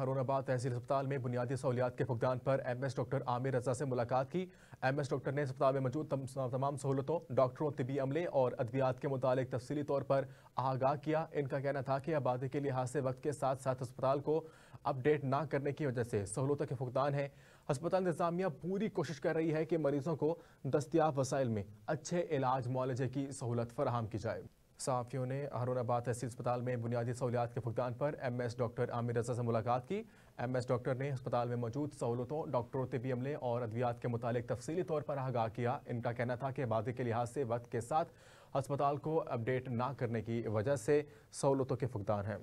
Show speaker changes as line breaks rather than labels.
हारूनाबाद तहसील अस्पताल में बुनियादी सहूलियात के फुकदान पर एमएस डॉक्टर आमिर रजा से मुलाकात की एमएस डॉक्टर ने अस्पताल में मौजूद तमाम सहूलतों डॉक्टरों तबी अमले और अद्वियात के मुतालिक तफसली तौर पर आगाह किया इनका कहना था कि आबादी के लिहाज से वक्त के साथ साथ अस्पताल को अपडेट ना करने की वजह से सहूलतों के फुकदान है अस्पताल इंतजामिया पूरी कोशिश कर रही है कि मरीजों को दस्तियाब वसाइल में अच्छे इलाज मुआलजे की सहूलत फराहम की जाए सहाफ़ियों ने हारूनाबाद तहसील अस्पताल में बुनियादी सहूलियात के फुकदान पर M S doctor Aamir Raza से मुलाकात की एम एस डॉक्टर ने अस्पताल में मौजूद सहूलतों डॉक्टरों तबी अमले और अद्वियात के मुतालिक तफसीली तौर पर आगाह किया इनका कहना था कि आबादी के लिहाज से वक्त के साथ अस्पताल को अपडेट ना करने की वजह से सहूलतों के फुकदान हैं